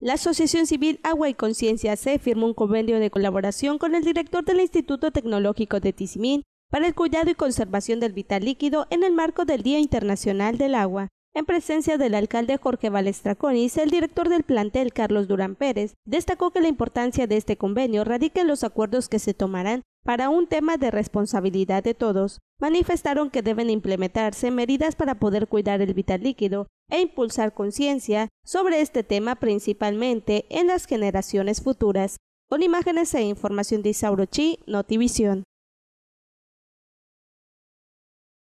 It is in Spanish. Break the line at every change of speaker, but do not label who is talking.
La Asociación Civil Agua y Conciencia C firmó un convenio de colaboración con el director del Instituto Tecnológico de Tizimín para el cuidado y conservación del vital líquido en el marco del Día Internacional del Agua. En presencia del alcalde Jorge Valestraconis, el director del plantel Carlos Durán Pérez destacó que la importancia de este convenio radica en los acuerdos que se tomarán para un tema de responsabilidad de todos. Manifestaron que deben implementarse medidas para poder cuidar el vital líquido e impulsar conciencia sobre este tema principalmente en las generaciones futuras. Con imágenes e información de Isaurochi, Chi, Notivisión.